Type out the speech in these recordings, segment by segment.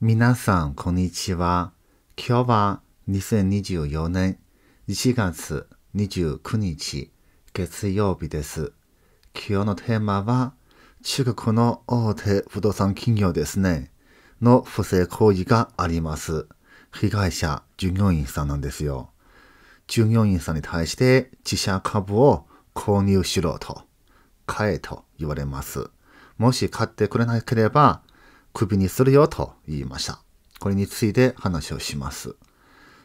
皆さん、こんにちは。今日は2024年1月29日月曜日です。今日のテーマは中国の大手不動産企業ですね。の不正行為があります。被害者、従業員さんなんですよ。従業員さんに対して自社株を購入しろと、買えと言われます。もし買ってくれなければ首にするよと言いました。これについて話をします。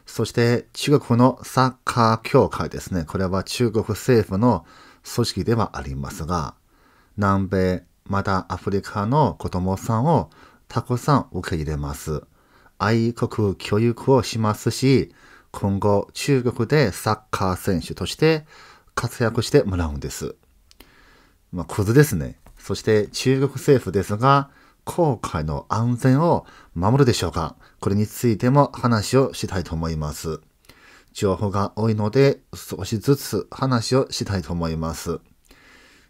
そして中国のサッカー協会ですね。これは中国政府の組織ではありますが、南米、またアフリカの子供さんをたくさん受け入れます。愛国教育をしますし、今後中国でサッカー選手として活躍してもらうんです。まあ、クズですね。そして中国政府ですが、航海の安全を守るでしょうかこれについても話をしたいと思います。情報が多いので、少しずつ話をしたいと思います。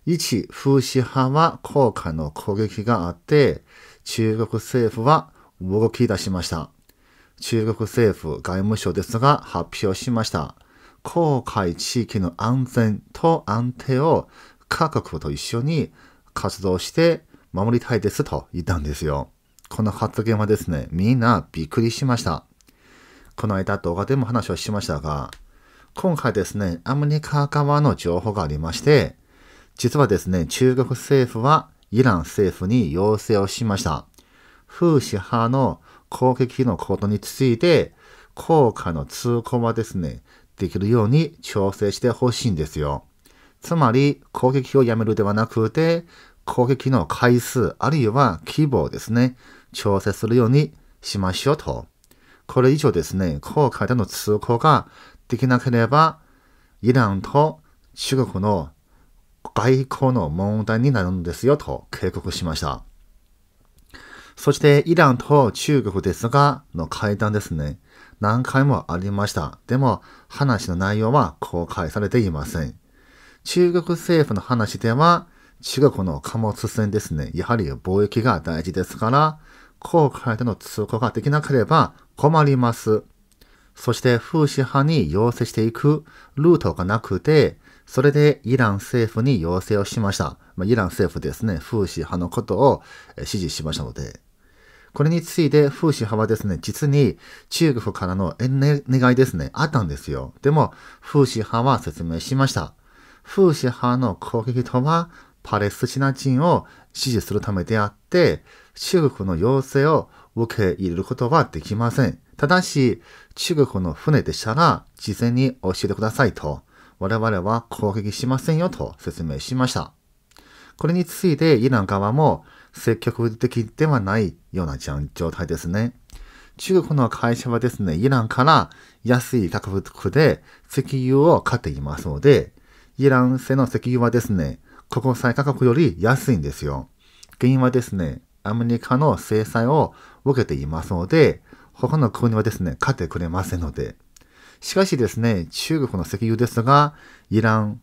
1、風刺派は航海の攻撃があって、中国政府は動き出しました。中国政府外務省ですが発表しました。航海地域の安全と安定を各国と一緒に活動して守りたいですと言ったんですよ。この発言はですね、みんなびっくりしました。この間動画でも話をしましたが、今回ですね、アメリカ側の情報がありまして、実はですね、中国政府はイラン政府に要請をしました。風刺派の攻撃のことについて、効果の通行はですね、できるように調整してほしいんですよ。つまり、攻撃をやめるではなくて、攻撃の回数あるいは規模をですね、調整するようにしましょうと。これ以上ですね、効果での通行ができなければ、イランと中国の外交の問題になるんですよと警告しました。そしてイランと中国ですが、の会談ですね。何回もありました。でも話の内容は公開されていません。中国政府の話では、中国の貨物船ですね、やはり貿易が大事ですから、航海での通行ができなければ困ります。そして風刺派に要請していくルートがなくて、それでイラン政府に要請をしました。まあ、イラン政府ですね、風刺派のことを指示しましたので。これについて風刺派はですね、実に中国からの願いですね、あったんですよ。でも、風刺派は説明しました。風刺派の攻撃とはパレスチナ人を支持するためであって、中国の要請を受け入れることはできません。ただし、中国の船でしたら、事前に教えてくださいと、我々は攻撃しませんよと説明しました。これについてイラン側も積極的ではないような状態ですね。中国の会社はですね、イランから安い価格で石油を買っていますので、イラン製の石油はですね、国際価格より安いんですよ。原因はですね、アメリカの制裁を受けていますので、他の国はですね、勝ってくれませんので。しかしですね、中国の石油ですが、イラン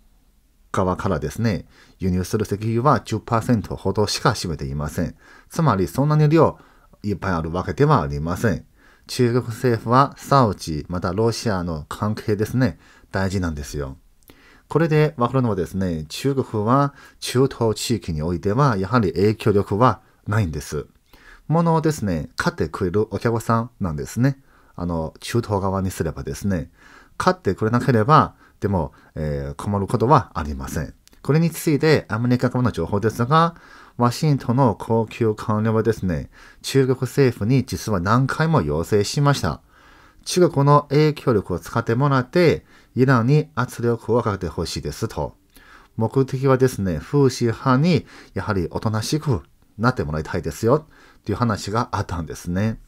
側からですね、輸入する石油は10%ほどしか占めていません。つまりそんなに量いっぱいあるわけではありません。中国政府はサウジ、またロシアの関係ですね、大事なんですよ。これでわかるのはですね、中国は中東地域においてはやはり影響力はないんです。物をですね、買ってくれるお客さんなんですね。あの、中東側にすればですね、買ってくれなければ、でも、えー、困ることはありません。これについてアメリカからの情報ですが、ワシントンの高級官僚はですね、中国政府に実は何回も要請しました。中国の影響力を使ってもらって、イランに圧力をかけてほしいですと。目的はですね、風刺派にやはりおとなしくなってもらいたいですよという話があったんですね。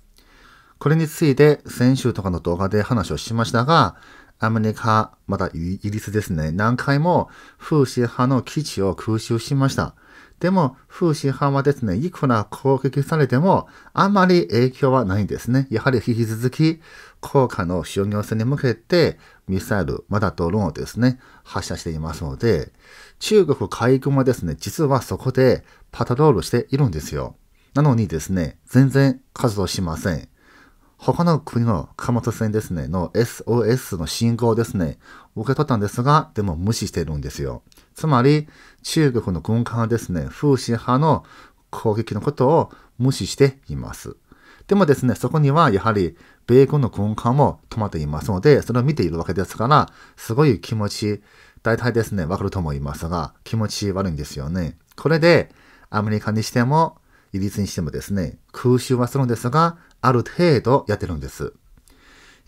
これについて先週とかの動画で話をしましたが、アメリカ、またイギリスですね、何回も風刺派の基地を空襲しました。でも、風刺派はですね、いくら攻撃されても、あまり影響はないんですね。やはり引き続き、効果の商業戦に向けて、ミサイル、まだドローンをですね、発射していますので、中国海軍はですね、実はそこでパトロールしているんですよ。なのにですね、全然活動しません。他の国の貨物船ですね、の SOS の信号ですね、受け取ったんですが、でも無視してるんですよ。つまり、中国の軍艦はですね、風刺派の攻撃のことを無視しています。でもですね、そこにはやはり米軍の軍艦も止まっていますので、それを見ているわけですから、すごい気持ち、大体ですね、わかると思いますが、気持ち悪いんですよね。これで、アメリカにしても、イギリスにしてもですね、空襲はするんですが、ある程度やってるんです。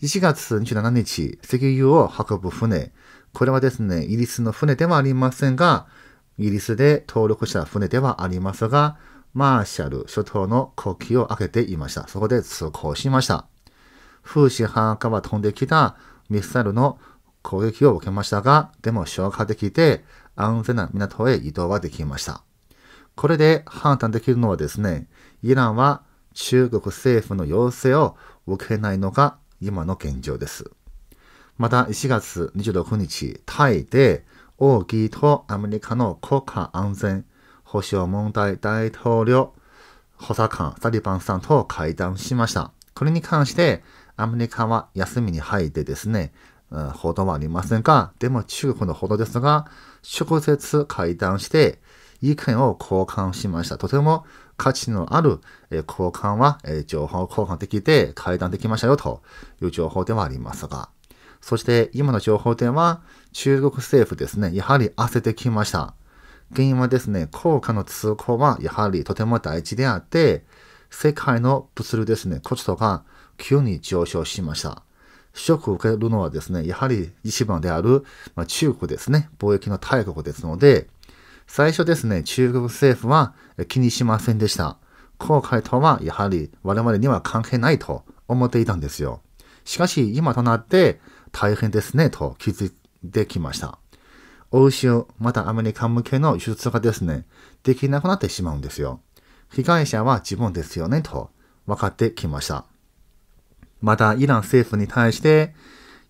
1月27日、石油を運ぶ船、これはですね、イギリスの船ではありませんが、イギリスで登録した船ではありますが、マーシャル諸島の国旗を開けていました。そこで通行しました。風刺派かは飛んできたミサイルの攻撃を受けましたが、でも消化できて安全な港へ移動はできました。これで判断できるのはですね、イランは中国政府の要請を受けないのが今の現状です。また1月26日、タイで王ーとアメリカの国家安全保障問題大統領補佐官サリバンさんと会談しました。これに関して、アメリカは休みに入ってですね、報道はありませんが、でも中国の報道ですが、直接会談して、意見を交換しました。とても価値のある、交換は、情報交換できて会談できましたよという情報ではありますが、そして今の情報では中国政府ですね、やはり焦ってきました。原因はですね、効果の通行はやはりとても大事であって、世界の物流ですね、コストが急に上昇しました。ショックを受けるのはですね、やはり一番である、まあ、中国ですね、貿易の大国ですので、最初ですね、中国政府は気にしませんでした。航海とはやはり我々には関係ないと思っていたんですよ。しかし今となって大変ですね、と気づいてきました。欧州、またアメリカ向けの輸出がですね、できなくなってしまうんですよ。被害者は自分ですよね、と分かってきました。また、イラン政府に対して、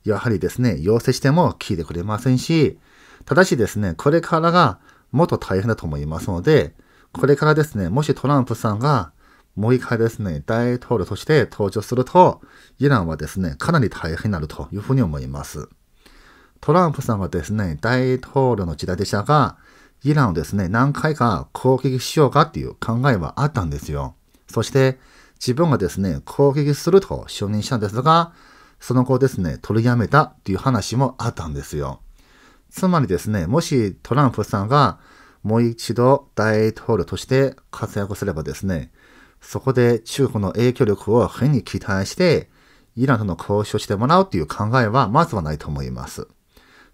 やはりですね、要請しても聞いてくれませんし、ただしですね、これからがもっと大変だと思いますので、これからですね、もしトランプさんがもう一回ですね、大統領として登場すると、イランはですね、かなり大変になるというふうに思います。トランプさんはですね、大統領の時代でしたが、イランをですね、何回か攻撃しようかっていう考えはあったんですよ。そして、自分がですね、攻撃すると承認したんですが、その後ですね、取りやめたっていう話もあったんですよ。つまりですね、もしトランプさんがもう一度大統領として活躍すればですね、そこで中国の影響力を変に期待して、イランとの交渉してもらうという考えはまずはないと思います。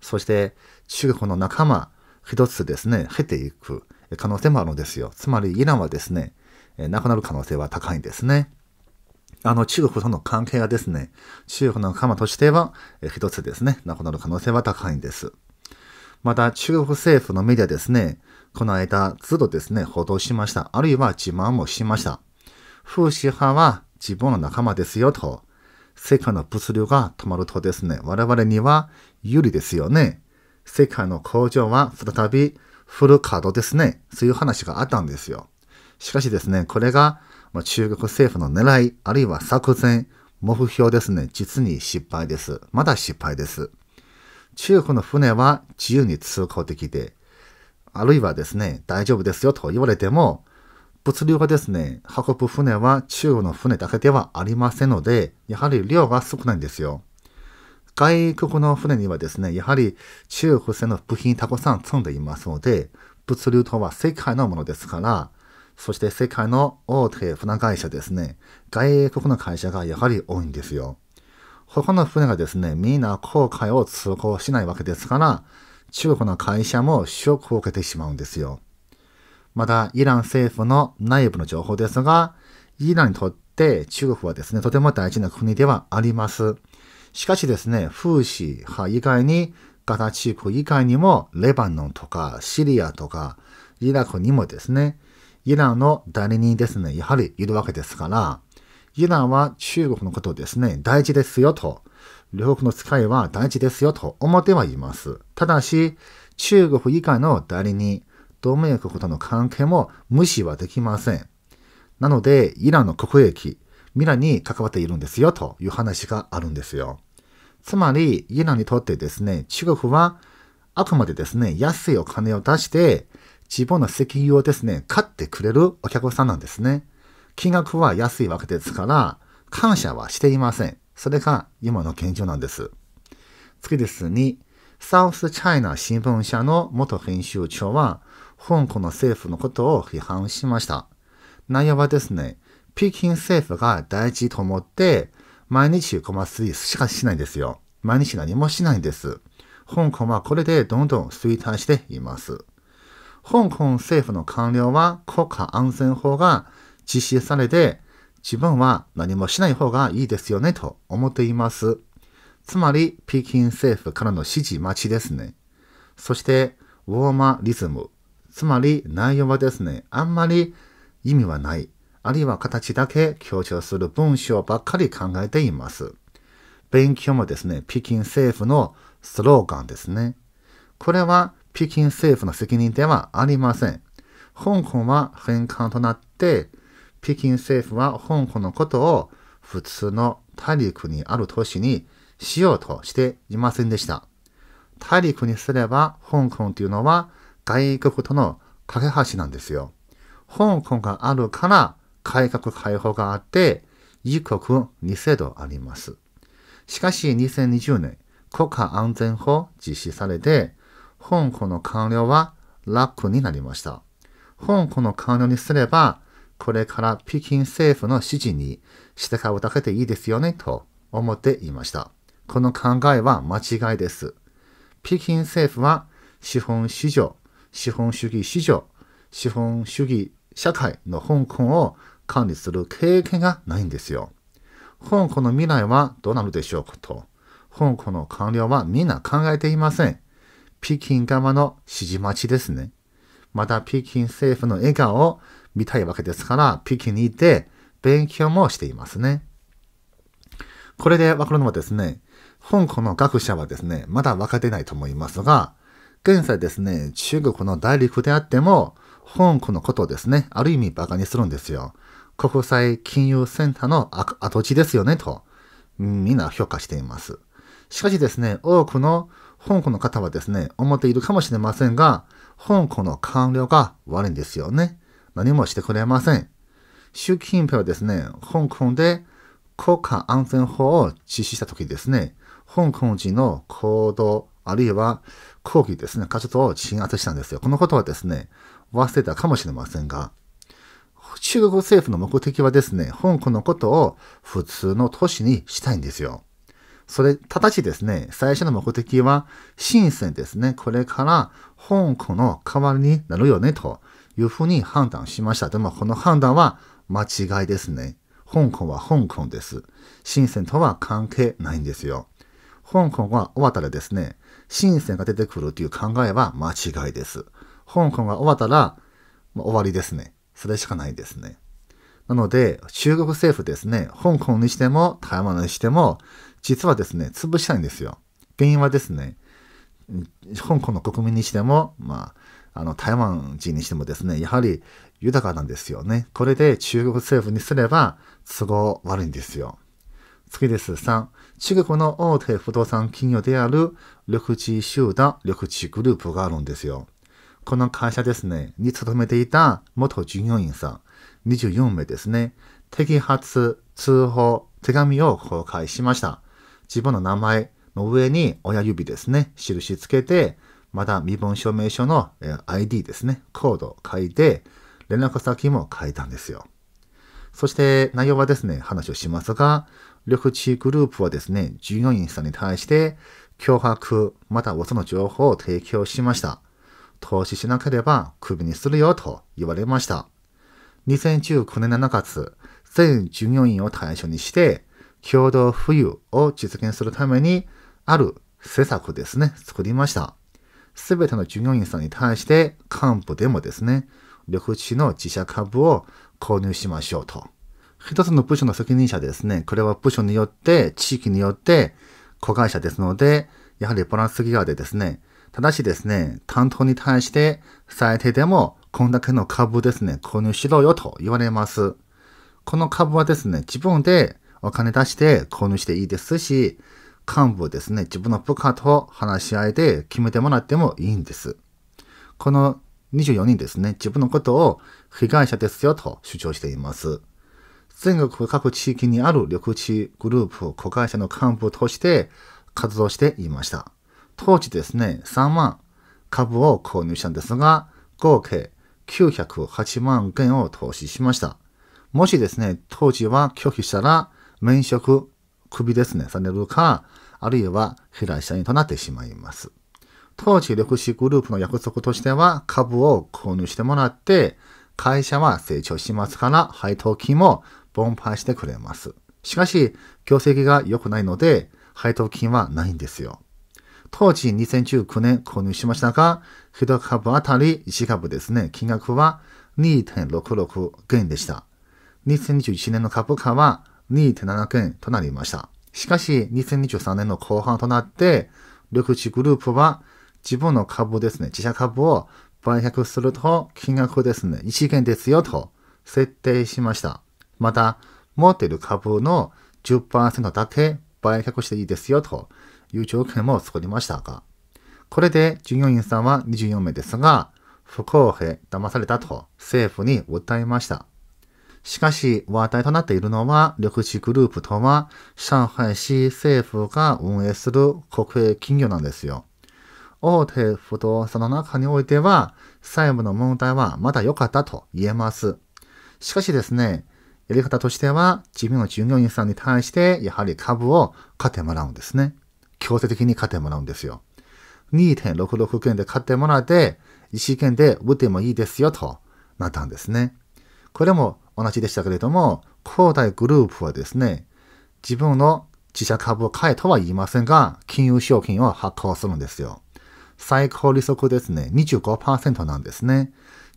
そして、中国の仲間、一つですね、減っていく可能性もあるのですよ。つまり、イランはですね、なくなる可能性は高いんですね。あの、中国との関係がですね、中国の仲間としては、一つですね、なくなる可能性は高いんです。また、中国政府のメディアですね、この間、ずっとですね、報道しました。あるいは自慢もしました。風刺派は自分の仲間ですよと、世界の物流が止まるとですね、我々には有利ですよね。世界の工場は再びフル稼働ですね。そういう話があったんですよ。しかしですね、これが中国政府の狙い、あるいは作戦、目標ですね、実に失敗です。まだ失敗です。中国の船は自由に通行できて、あるいはですね、大丈夫ですよと言われても、物流がですね、運ぶ船は中国の船だけではありませんので、やはり量が少ないんですよ。外国の船にはですね、やはり中国製の部品たくさん積んでいますので、物流とは世界のものですから、そして世界の大手船会社ですね、外国の会社がやはり多いんですよ。他の船がですね、みんな航海を通行しないわけですから、中国の会社もショックを受けてしまうんですよ。また、イラン政府の内部の情報ですが、イランにとって中国はですね、とても大事な国ではあります。しかしですね、風刺派以外に、ガザ地区以外にも、レバノンとか、シリアとか、イラクにもですね、イランの代理人ですね、やはりいるわけですから、イランは中国のことをですね、大事ですよと、両国の使いは大事ですよと思ってはいます。ただし、中国以外の代理人、同盟国との関係も無視はできません。なので、イランの国益、未来に関わっているんですよという話があるんですよ。つまり、イランにとってですね、中国はあくまでですね、安いお金を出して、自分の石油をですね、買ってくれるお客さんなんですね。金額は安いわけですから、感謝はしていません。それが今の現状なんです。次です。2、サウスチャイナ新聞社の元編集長は、香港の政府のことを批判しました。内容はですね、北京政府が大事と思って、毎日コマスしかしないんですよ。毎日何もしないんです。香港はこれでどんどん衰退しています。香港政府の官僚は国家安全法が実施されて、自分は何もしない方がいいですよねと思っています。つまり、北京政府からの指示待ちですね。そして、ウォーマリズムつまり内容はですね、あんまり意味はない、あるいは形だけ強調する文章ばっかり考えています。勉強もですね、北京政府のスローガンですね。これは北京政府の責任ではありません。香港は返還となって、北京政府は香港のことを普通の大陸にある都市にしようとしていませんでした。大陸にすれば香港というのは外国との架け橋なんですよ。香港があるから改革開放があって、一国二制度あります。しかし2020年、国家安全法実施されて、香港の官僚は楽になりました。香港の官僚にすれば、これから北京政府の指示に従うだけでいいですよね、と思っていました。この考えは間違いです。北京政府は資本市場資本主義市場、資本主義社会の香港を管理する経験がないんですよ。香港の未来はどうなるでしょうかと。香港の官僚はみんな考えていません。北京側の指示待ちですね。また北京政府の笑顔を見たいわけですから、北京にいて勉強もしていますね。これでわかるのはですね、香港の学者はですね、まだ分かってないと思いますが、現在ですね、中国の大陸であっても、香港のことをですね、ある意味バカにするんですよ。国際金融センターの跡地ですよね、と、みんな評価しています。しかしですね、多くの香港の方はですね、思っているかもしれませんが、香港の官僚が悪いんですよね。何もしてくれません。習近平はですね、香港で国家安全法を実施した時ですね、香港人の行動あるいは後期ですね、箇所と鎮圧したんですよ。このことはですね、忘れたかもしれませんが、中国政府の目的はですね、香港のことを普通の都市にしたいんですよ。それ、ただしですね、最初の目的は、深圳ですね、これから香港の代わりになるよね、というふうに判断しました。でも、この判断は間違いですね。香港は香港です。深圳とは関係ないんですよ。香港は終わったらですね、新鮮が出てくるという考えは間違いです。香港が終わったら、まあ、終わりですね。それしかないですね。なので、中国政府ですね、香港にしても台湾にしても、実はですね、潰したいんですよ。原因はですね、香港の国民にしても、まあ、あの、台湾人にしてもですね、やはり豊かなんですよね。これで中国政府にすれば都合悪いんですよ。次です。3、中国の大手不動産企業である緑地集団、緑地グループがあるんですよ。この会社ですね、に勤めていた元従業員さん、24名ですね、摘発、通報、手紙を公開しました。自分の名前の上に親指ですね、印つけて、また身分証明書の ID ですね、コードを書いて、連絡先も書いたんですよ。そして内容はですね、話をしますが、緑地グループはですね、従業員さんに対して脅迫、また嘘の情報を提供しました。投資しなければクビにするよと言われました。2019年7月、全従業員を対象にして、共同富裕を実現するために、ある施策ですね、作りました。すべての従業員さんに対して、幹部でもですね、緑地の自社株を購入しましょうと。一つの部署の責任者ですね、これは部署によって、地域によって、子会社ですので、やはりバランスギアでですね、ただしですね、担当に対して最低でもこんだけの株ですね、購入しろよと言われます。この株はですね、自分でお金出して購入していいですし、幹部ですね、自分の部下と話し合いで決めてもらってもいいんです。この24人ですね、自分のことを被害者ですよと主張しています。全国各地域にある緑地グループ子会社の幹部として活動していました。当時ですね、3万株を購入したんですが、合計908万件を投資しました。もしですね、当時は拒否したら、免職、クビですね、されるか、あるいは被害者員となってしまいます。当時、緑地グループの約束としては、株を購入してもらって、会社は成長しますから、配当金も分配してくれます。しかし、業績が良くないので、配当金はないんですよ。当時2019年購入しましたが、1株あたり1株ですね、金額は2.66元でした。2021年の株価は2.7元となりました。しかし、2023年の後半となって、緑地グループは自分の株ですね、自社株を売却すると金額ですね、1元ですよと設定しました。また、持っている株の10%だけ売却していいですよという条件も作りましたが、これで従業員さんは24名ですが、不公平、騙されたと政府に訴えました。しかし、話題となっているのは、緑地グループとは、上海市政府が運営する国営企業なんですよ。大手不動産の中においては、債務の問題はまだ良かったと言えます。しかしですね、やり方としては、自分の従業員さんに対して、やはり株を買ってもらうんですね。強制的に買ってもらうんですよ。2.66件で買ってもらって、1件で売ってもいいですよとなったんですね。これも同じでしたけれども、恒大グループはですね、自分の自社株を買えとは言いませんが、金融商品を発行するんですよ。最高利息ですね、25%なんですね。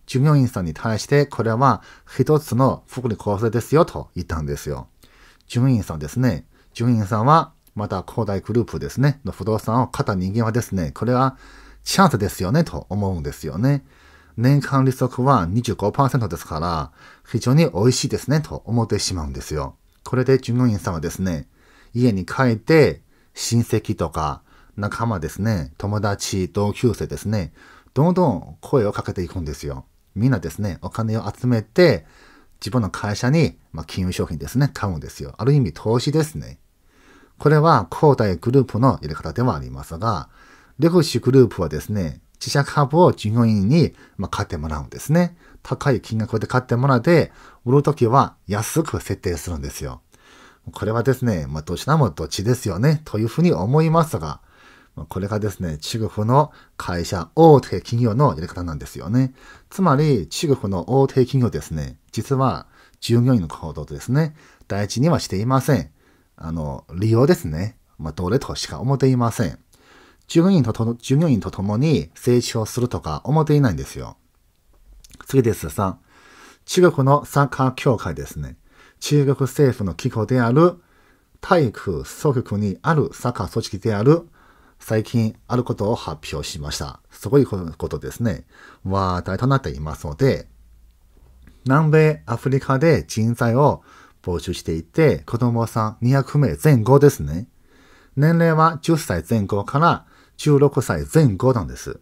従業員さんに対して、これは一つの福利厚生ですよと言ったんですよ。従業員さんですね。従業員さんは、また広大グループですね、の不動産を買った人間はですね、これはチャンスですよねと思うんですよね。年間利息は25%ですから、非常に美味しいですねと思ってしまうんですよ。これで従業員さんはですね、家に帰って、親戚とか仲間ですね、友達、同級生ですね、どんどん声をかけていくんですよ。みんなですね、お金を集めて、自分の会社に、まあ、金融商品ですね、買うんですよ。ある意味投資ですね。これは、広大グループのやり方ではありますが、レフシグループはですね、自社株を従業員に、まあ、買ってもらうんですね。高い金額で買ってもらって、売るときは安く設定するんですよ。これはですね、まあ、どちらもどっちですよね、というふうに思いますが、これがですね、中国の会社、大手企業のやり方なんですよね。つまり、中国の大手企業ですね、実は従業員の行動とですね、大事にはしていません。あの、利用ですね。まあ、れとしか思っていません。従業員とと、従業員と共に成長するとか思っていないんですよ。次です。3。中国のサッカー協会ですね。中国政府の機構である体育総局にあるサッカー組織である最近あることを発表しました。すごいことですね。話題となっていますので、南米アフリカで人材を募集していて、子供さん200名前後ですね。年齢は10歳前後から16歳前後なんです。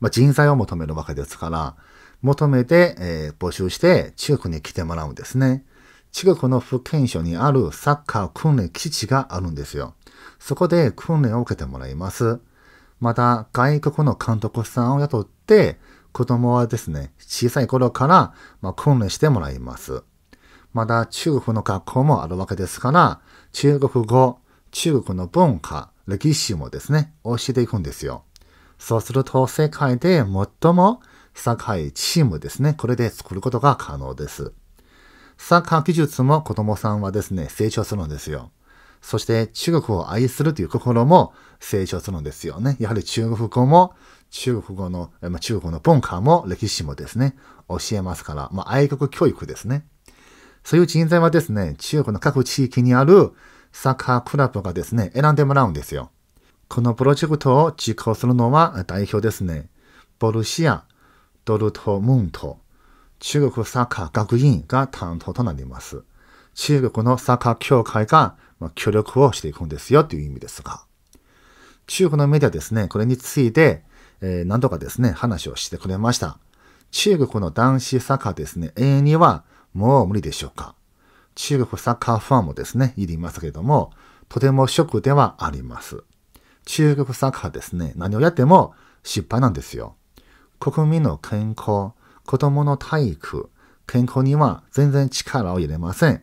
まあ、人材を求めるわけですから、求めて、えー、募集して中国に来てもらうんですね。中国の福建省にあるサッカー訓練基地があるんですよ。そこで訓練を受けてもらいます。また、外国の監督さんを雇って、子供はですね、小さい頃から、ま訓練してもらいます。また、中国の学校もあるわけですから、中国語、中国の文化、歴史もですね、教えていくんですよ。そうすると、世界で最も高いチームですね、これで作ることが可能です。サッカー技術も子供さんはですね、成長するんですよ。そして中国を愛するという心も成長するんですよね。やはり中国語も、中国語の、まあ、中国の文化も歴史もですね、教えますから、まあ、愛国教育ですね。そういう人材はですね、中国の各地域にあるサッカークラブがですね、選んでもらうんですよ。このプロジェクトを実行するのは代表ですね。ボルシア、ドルトムント、中国サッカー学院が担当となります。中国のサッカー協会がまあ、協力をしていくんですよという意味ですが、中国のメディアですね、これについて、えー、何度かですね、話をしてくれました。中国の男子サッカーですね、永遠にはもう無理でしょうか。中国サッカーファンもですね、いりますけれども、とてもショックではあります。中国サッカーですね、何をやっても失敗なんですよ。国民の健康、子供の体育、健康には全然力を入れません。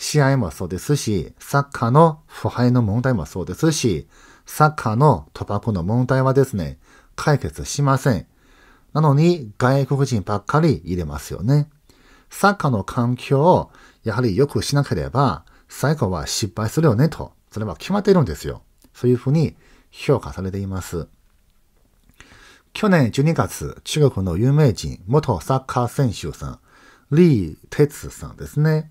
試合もそうですし、サッカーの腐敗の問題もそうですし、サッカーの賭博の問題はですね、解決しません。なのに外国人ばっかり入れますよね。サッカーの環境をやはり良くしなければ、最後は失敗するよねと、それは決まっているんですよ。そういうふうに評価されています。去年12月、中国の有名人、元サッカー選手さん、李哲さんですね。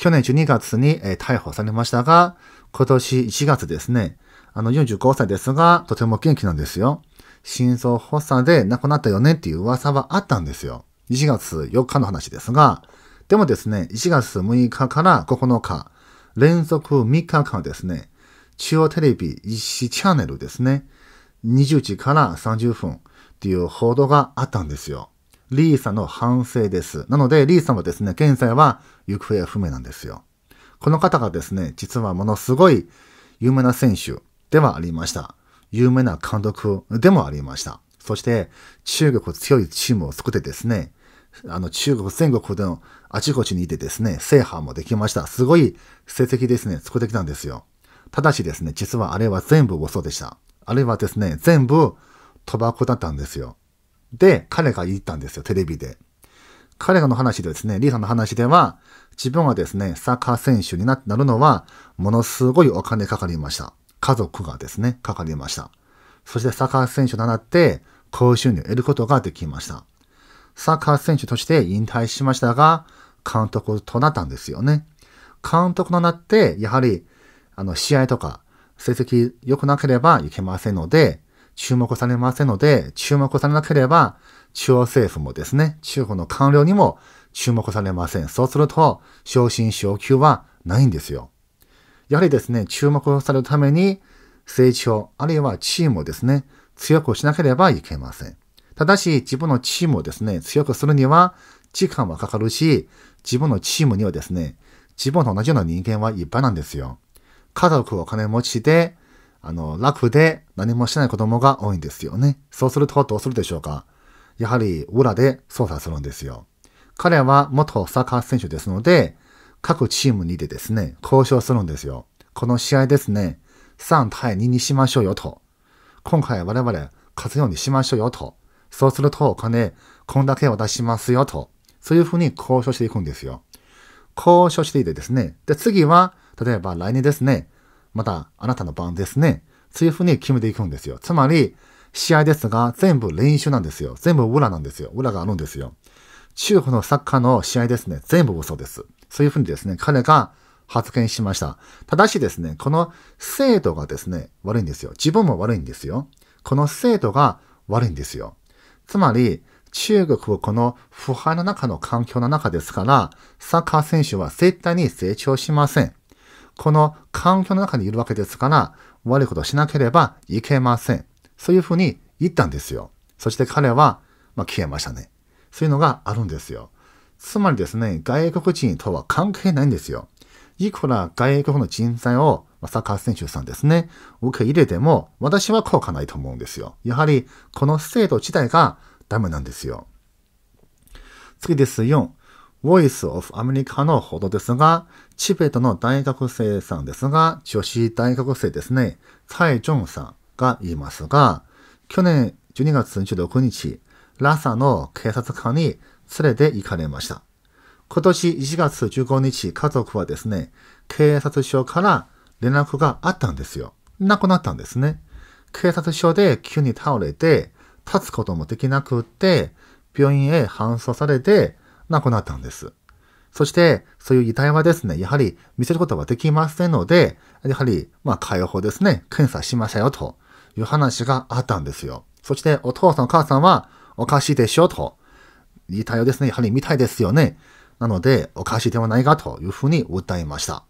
去年12月に、逮捕されましたが、今年1月ですね、あの45歳ですが、とても元気なんですよ。心臓発作で亡くなったよねっていう噂はあったんですよ。1月4日の話ですが、でもですね、1月6日から9日、連続3日間ですね、中央テレビ1チャンネルですね、20時から30分っていう報道があったんですよ。リーさんの反省です。なので、リーさんはですね、現在は行方不明なんですよ。この方がですね、実はものすごい有名な選手ではありました。有名な監督でもありました。そして、中国強いチームを作ってですね、あの、中国全国でのあちこちにいてですね、制覇もできました。すごい成績ですね、作ってきたんですよ。ただしですね、実はあれは全部嘘でした。あれはですね、全部、賭博だったんですよ。で、彼が言ったんですよ、テレビで。彼らの話でですね、リーさんの話では、自分はですね、サッカー選手になるのは、ものすごいお金かかりました。家族がですね、かかりました。そしてサッカー選手となって、高収入を得ることができました。サッカー選手として引退しましたが、監督となったんですよね。監督となって、やはり、あの、試合とか、成績良くなければいけませんので、注目されませんので、注目されなければ、中央政府もですね、中国の官僚にも注目されません。そうすると、昇進昇給はないんですよ。やはりですね、注目されるために、成長、あるいはチームをですね、強くしなければいけません。ただし、自分のチームをですね、強くするには、時間はかかるし、自分のチームにはですね、自分と同じような人間はいっぱいなんですよ。家族お金持ちで、あの、楽で何もしてない子供が多いんですよね。そうするとどうするでしょうかやはり裏で操作するんですよ。彼は元サッカー選手ですので、各チームにでですね、交渉するんですよ。この試合ですね、3対2にしましょうよと。今回我々勝つようにしましょうよと。そうするとお金、こんだけを出しますよと。そういうふうに交渉していくんですよ。交渉していてですね。で、次は、例えば来年ですね。また、あなたの番ですね。そういうふうに決めていくんですよ。つまり、試合ですが、全部練習なんですよ。全部裏なんですよ。裏があるんですよ。中国のサッカーの試合ですね。全部嘘です。そういうふうにですね、彼が発言しました。ただしですね、この精度がですね、悪いんですよ。自分も悪いんですよ。この精度が悪いんですよ。つまり、中国をこの腐敗の中の環境の中ですから、サッカー選手は絶対に成長しません。この環境の中にいるわけですから、悪いことしなければいけません。そういうふうに言ったんですよ。そして彼は、まあ、消えましたね。そういうのがあるんですよ。つまりですね、外国人とは関係ないんですよ。いくら外国の人材をサッカー選手さんですね、受け入れても、私は効果ないと思うんですよ。やはり、この制度自体がダメなんですよ。次です。4、Voice of America の報道ですが、チベットの大学生さんですが、女子大学生ですね、蔡ジョンさん。が言いますが、去年12月26日、ラサの警察官に連れて行かれました。今年1月15日、家族はですね、警察署から連絡があったんですよ。亡くなったんですね。警察署で急に倒れて、立つこともできなくって、病院へ搬送されて亡くなったんです。そして、そういう遺体はですね、やはり見せることはできませんので、やはり、まあ、解放ですね、検査しましたよという話があったんですよ。そしてお父さんお母さんはおかしいでしょと。似たようですね。やはり見たいですよね。なので、おかしいではないかというふうに訴えました。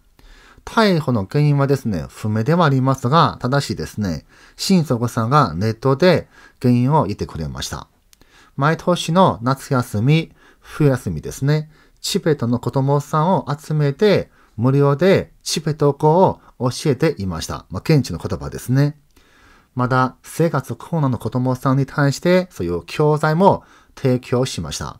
逮捕の原因はですね、不明ではありますが、ただしですね、親族さんがネットで原因を言ってくれました。毎年の夏休み、冬休みですね、チベットの子供さんを集めて、無料でチベット語を教えていました。まあ、現地の言葉ですね。また、生活困難の子供さんに対して、そういう教材も提供しました。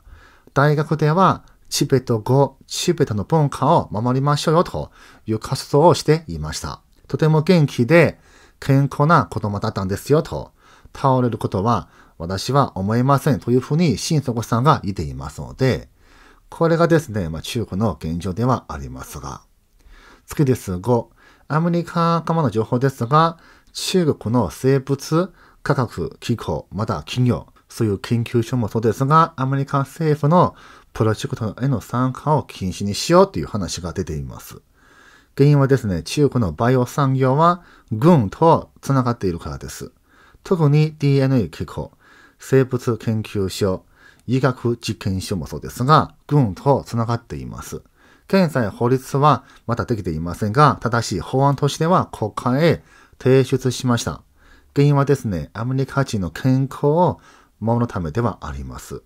大学では、チベット語、チベットの文化を守りましょうよという活動をしていました。とても元気で健康な子供だったんですよと、倒れることは私は思いませんというふうに親族さんが言っていますので、これがですね、まあ、中国の現状ではありますが。次です。5、アメリカからの情報ですが、中国の生物科学機構、また企業、そういう研究所もそうですが、アメリカ政府のプロジェクトへの参加を禁止にしようという話が出ています。原因はですね、中国のバイオ産業は軍と繋がっているからです。特に DNA 機構、生物研究所、医学実験所もそうですが、軍と繋がっています。現在法律はまだできていませんが、正しい法案としては国会へ提出しました。原因はですね、アメリカ人の健康を守るためではあります。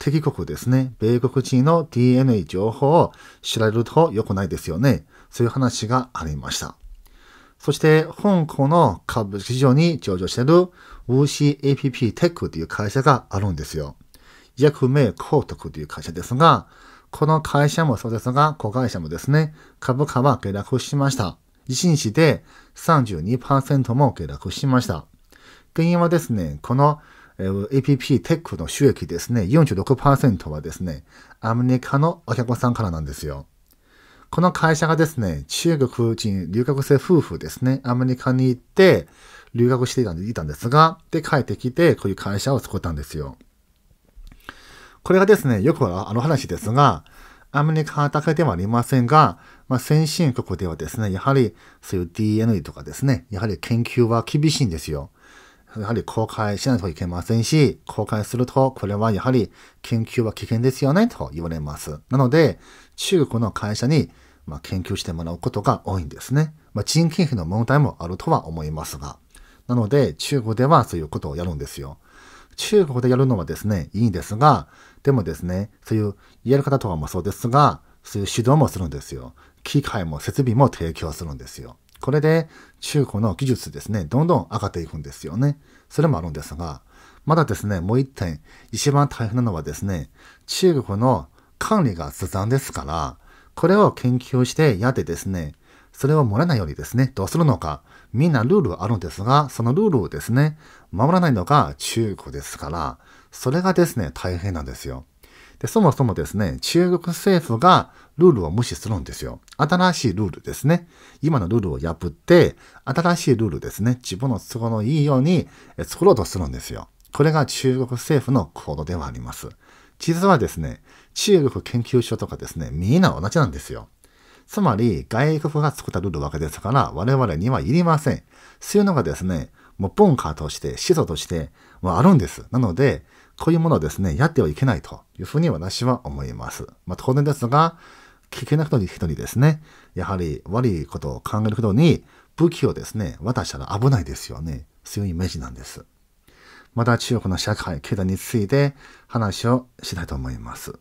敵国ですね、米国人の DNA 情報を知られると良くないですよね。そういう話がありました。そして、香港の株式市場に上場している WCAPP Tech という会社があるんですよ。役名高徳という会社ですが、この会社もそうですが、子会社もですね、株価は下落しました。自身史で32%も下落しました。原因はですね、この APP テックの収益ですね、46%はですね、アメリカのお客さんからなんですよ。この会社がですね、中国人留学生夫婦ですね、アメリカに行って留学していたんですが、で帰ってきて、こういう会社を作ったんですよ。これがですね、よくある話ですが、アメリカだけではありませんが、まあ、先進国ではですね、やはりそういう DNA とかですね、やはり研究は厳しいんですよ。やはり公開しないといけませんし、公開すると、これはやはり研究は危険ですよね、と言われます。なので、中国の会社に、まあ、研究してもらうことが多いんですね。まあ、人件費の問題もあるとは思いますが。なので、中国ではそういうことをやるんですよ。中国でやるのはですね、いいんですが、でもですね、そういうやる方とかもそうですが、そういう指導もするんですよ。機械も設備も提供するんですよ。これで中古の技術ですね、どんどん上がっていくんですよね。それもあるんですが、まだですね、もう一点、一番大変なのはですね、中国の管理がずさんですから、これを研究してやってですね、それを漏れないようにですね、どうするのか、みんなルールあるんですが、そのルールをですね、守らないのが中国ですから、それがですね、大変なんですよ。で、そもそもですね、中国政府がルールを無視するんですよ。新しいルールですね。今のルールを破って、新しいルールですね、自分の都合のいいように作ろうとするんですよ。これが中国政府の行動ではあります。実はですね、中国研究所とかですね、みんな同じなんですよ。つまり、外国が作ったルールわけですから、我々にはいりません。そういうのがですね、もう文化として、思想として、あるんです。なので、こういうものをですね、やってはいけないというふうに私は思います。まあ、当然ですが、危険な人に人にですね、やはり悪いことを考える人に武器をですね、渡したら危ないですよね。そういうイメージなんです。また中国の社会、経済について話をしたいと思います。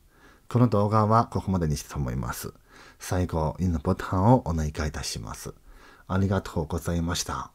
この動画はここまでにしたいと思います。最後、いいのボタンをお願いいたします。ありがとうございました。